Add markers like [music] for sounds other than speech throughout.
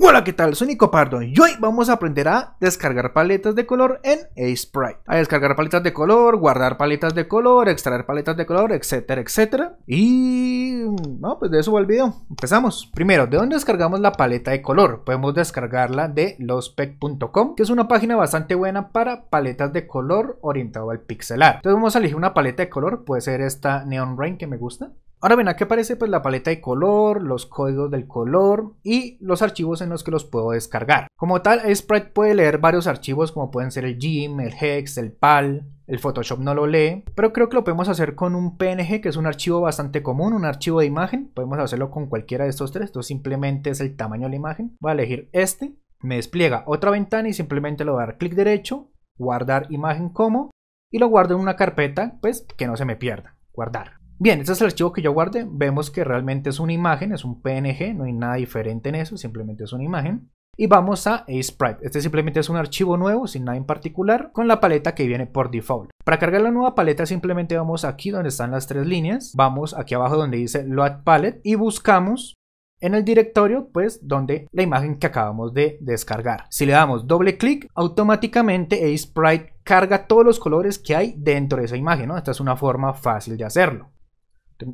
Hola, ¿qué tal? Soy Nico Pardo y hoy vamos a aprender a descargar paletas de color en Sprite. A descargar paletas de color, guardar paletas de color, extraer paletas de color, etcétera, etcétera. Y... no, pues de eso va el video. Empezamos. Primero, ¿de dónde descargamos la paleta de color? Podemos descargarla de lospec.com, que es una página bastante buena para paletas de color orientado al pixelar. Entonces vamos a elegir una paleta de color, puede ser esta Neon Rain que me gusta. Ahora ven aquí aparece pues la paleta de color, los códigos del color y los archivos en los que los puedo descargar. Como tal, Sprite puede leer varios archivos como pueden ser el GIM, el Hex, el PAL, el Photoshop no lo lee, pero creo que lo podemos hacer con un PNG, que es un archivo bastante común, un archivo de imagen. Podemos hacerlo con cualquiera de estos tres, esto simplemente es el tamaño de la imagen. Voy a elegir este, me despliega otra ventana y simplemente le voy a dar clic derecho, guardar imagen como, y lo guardo en una carpeta, pues que no se me pierda, guardar. Bien, este es el archivo que yo guardé. Vemos que realmente es una imagen, es un PNG, no hay nada diferente en eso, simplemente es una imagen. Y vamos a Sprite. Este simplemente es un archivo nuevo, sin nada en particular, con la paleta que viene por default. Para cargar la nueva paleta simplemente vamos aquí donde están las tres líneas, vamos aquí abajo donde dice Load Palette y buscamos en el directorio pues donde la imagen que acabamos de descargar. Si le damos doble clic, automáticamente Sprite carga todos los colores que hay dentro de esa imagen, Esta es una forma fácil de hacerlo.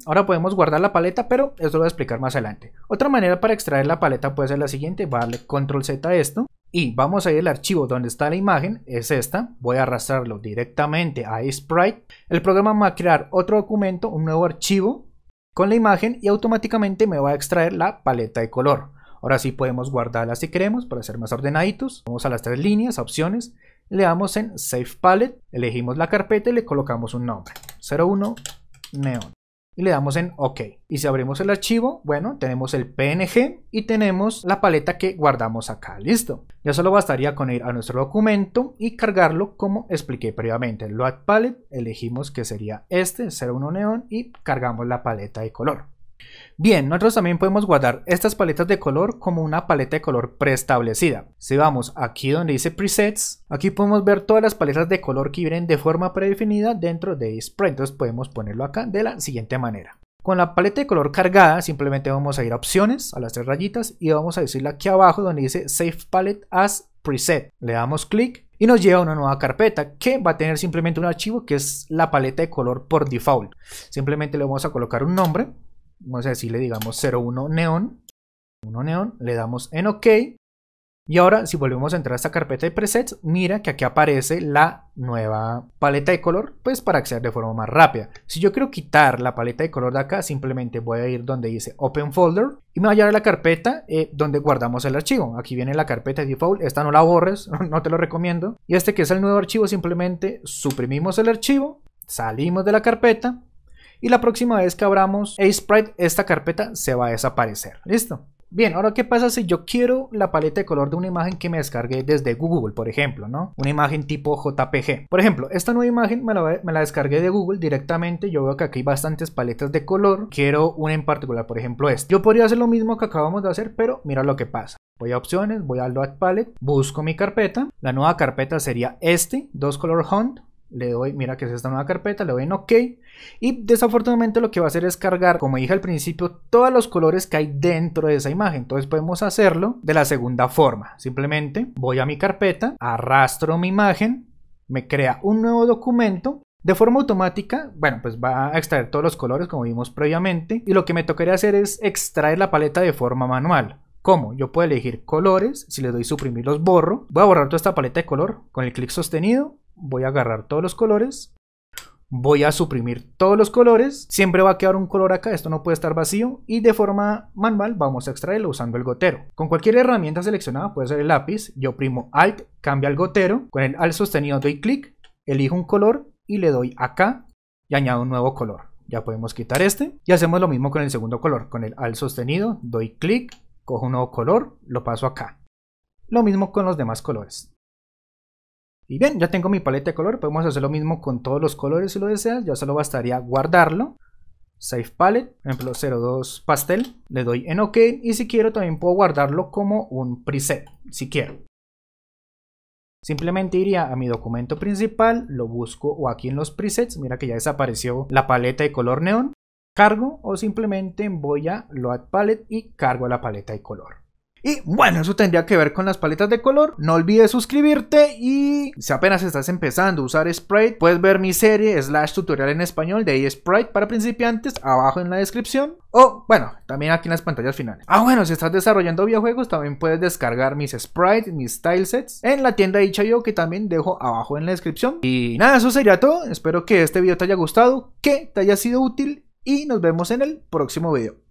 Ahora podemos guardar la paleta, pero eso lo voy a explicar más adelante. Otra manera para extraer la paleta puede ser la siguiente. Voy a darle control Z a esto. Y vamos a ir al archivo donde está la imagen, es esta. Voy a arrastrarlo directamente a Sprite. El programa va a crear otro documento, un nuevo archivo con la imagen y automáticamente me va a extraer la paleta de color. Ahora sí podemos guardarla si queremos para ser más ordenaditos. Vamos a las tres líneas, opciones, le damos en Save Palette, elegimos la carpeta y le colocamos un nombre, 01 Neon y le damos en OK. Y si abrimos el archivo, bueno, tenemos el PNG y tenemos la paleta que guardamos acá. Listo. Ya solo bastaría con ir a nuestro documento y cargarlo como expliqué previamente. Load Palette, elegimos que sería este, 01 neón y cargamos la paleta de color. Bien, nosotros también podemos guardar estas paletas de color como una paleta de color preestablecida. Si vamos aquí donde dice presets, aquí podemos ver todas las paletas de color que vienen de forma predefinida dentro de Spray. Entonces podemos ponerlo acá de la siguiente manera. Con la paleta de color cargada simplemente vamos a ir a opciones, a las tres rayitas y vamos a decirle aquí abajo donde dice Save Palette as Preset. Le damos clic y nos lleva a una nueva carpeta que va a tener simplemente un archivo que es la paleta de color por default. Simplemente le vamos a colocar un nombre vamos a decirle, digamos, 01 neón, 1 neón, le damos en OK. Y ahora, si volvemos a entrar a esta carpeta de presets, mira que aquí aparece la nueva paleta de color, pues para acceder de forma más rápida. Si yo quiero quitar la paleta de color de acá, simplemente voy a ir donde dice Open Folder y me va a llevar a la carpeta eh, donde guardamos el archivo. Aquí viene la carpeta de default, esta no la borres, [laughs] no te lo recomiendo. Y este que es el nuevo archivo, simplemente suprimimos el archivo, salimos de la carpeta y la próxima vez que abramos Sprite esta carpeta se va a desaparecer. ¿Listo? Bien, ahora qué pasa si yo quiero la paleta de color de una imagen que me descargué desde Google, por ejemplo, ¿no? Una imagen tipo JPG. Por ejemplo, esta nueva imagen me la, descargué de Google directamente. Yo veo que aquí hay bastantes paletas de color. Quiero una en particular, por ejemplo, esta. Yo podría hacer lo mismo que acabamos de hacer, pero mira lo que pasa. Voy a opciones, voy al Load Palette, busco mi carpeta. La nueva carpeta sería este, dos color hunt le doy, mira que es esta nueva carpeta, le doy en OK. Y desafortunadamente lo que va a hacer es cargar, como dije al principio, todos los colores que hay dentro de esa imagen. Entonces podemos hacerlo de la segunda forma. Simplemente voy a mi carpeta, arrastro mi imagen, me crea un nuevo documento. De forma automática, bueno, pues va a extraer todos los colores como vimos previamente. Y lo que me tocaría hacer es extraer la paleta de forma manual. ¿Cómo? Yo puedo elegir colores, si le doy suprimir los borro. Voy a borrar toda esta paleta de color con el clic sostenido voy a agarrar todos los colores, voy a suprimir todos los colores, siempre va a quedar un color acá, esto no puede estar vacío, y de forma manual vamos a extraerlo usando el gotero. Con cualquier herramienta seleccionada, puede ser el lápiz, yo primo Alt, cambia el gotero, con el Alt sostenido doy clic, elijo un color y le doy acá y añado un nuevo color. Ya podemos quitar este y hacemos lo mismo con el segundo color. Con el Alt sostenido doy clic, cojo un nuevo color, lo paso acá. Lo mismo con los demás colores. Y bien, ya tengo mi paleta de color, podemos hacer lo mismo con todos los colores si lo deseas, ya solo bastaría guardarlo. Save Palette, ejemplo 02 Pastel, le doy en OK y si quiero también puedo guardarlo como un preset, si quiero. Simplemente iría a mi documento principal, lo busco o aquí en los presets, mira que ya desapareció la paleta de color neón, cargo o simplemente voy a Load Palette y cargo la paleta de color. Y bueno, eso tendría que ver con las paletas de color. No olvides suscribirte y si apenas estás empezando a usar Sprite, puedes ver mi serie slash tutorial en español de Sprite para principiantes abajo en la descripción. O bueno, también aquí en las pantallas finales. Ah bueno, si estás desarrollando videojuegos también puedes descargar mis sprites, mis tilesets en la tienda de yo que también dejo abajo en la descripción. Y nada, eso sería todo. Espero que este video te haya gustado, que te haya sido útil y nos vemos en el próximo video.